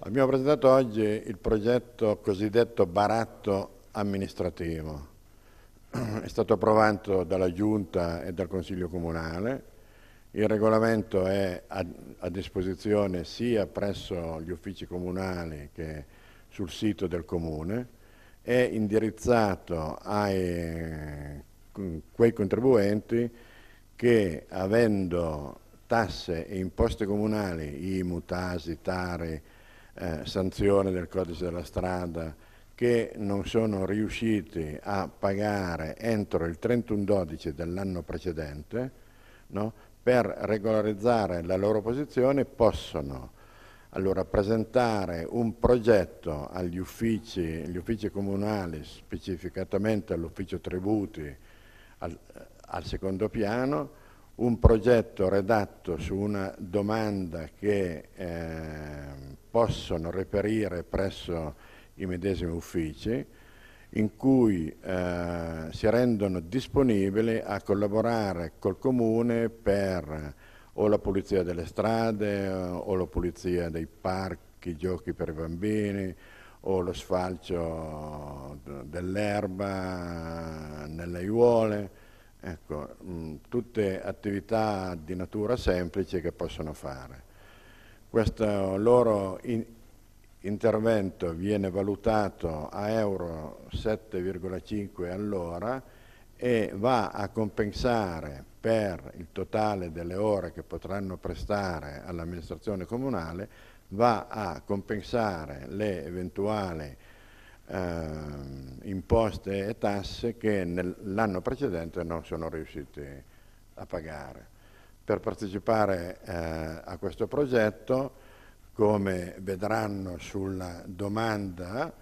Abbiamo presentato oggi il progetto cosiddetto baratto amministrativo. È stato approvato dalla Giunta e dal Consiglio Comunale. Il regolamento è a, disposizione sia presso gli uffici comunali che sul sito del Comune. È indirizzato a quei contribuenti che avendo tasse e imposte comunali, IMU, TASI, TARI, eh, sanzione del codice della strada che non sono riusciti a pagare entro il 31-12 dell'anno precedente, no, per regolarizzare la loro posizione possono allora, presentare un progetto agli uffici, uffici comunali, specificatamente all'ufficio tributi al, al secondo piano, un progetto redatto su una domanda che eh, possono reperire presso i medesimi uffici in cui eh, si rendono disponibili a collaborare col comune per o la pulizia delle strade o la pulizia dei parchi, giochi per i bambini o lo sfalcio dell'erba nelle aiuole Ecco, mh, mm, tutte attività di natura semplice che possono fare. Questo loro in intervento viene valutato a euro 7,5 all'ora e va a compensare per il totale delle ore che potranno prestare all'amministrazione comunale, va a compensare le eventuali Ehm, imposte e tasse che nell'anno precedente non sono riusciti a pagare. Per partecipare eh, a questo progetto, come vedranno sulla domanda,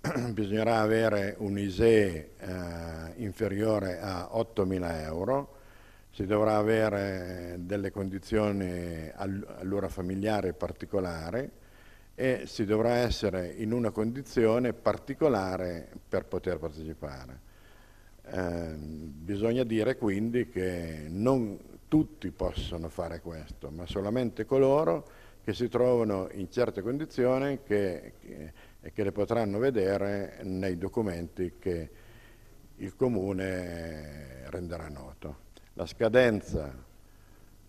bisognerà avere un ISEE eh, inferiore a 8.000 euro, si dovrà avere delle condizioni all'ora familiare particolari, e si dovrà essere in una condizione particolare per poter partecipare. Eh, bisogna dire quindi che non tutti possono fare questo, ma solamente coloro che si trovano in certe condizioni che, che, che le potranno vedere nei documenti che il Comune renderà noto. La scadenza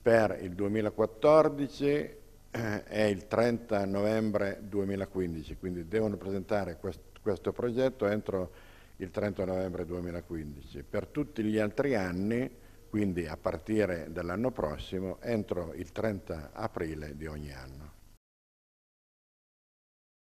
per il 2014 eh, è il 30 novembre 2015, quindi devono presentare quest questo progetto entro il 30 novembre 2015. Per tutti gli altri anni, quindi a partire dall'anno prossimo, entro il 30 aprile di ogni anno.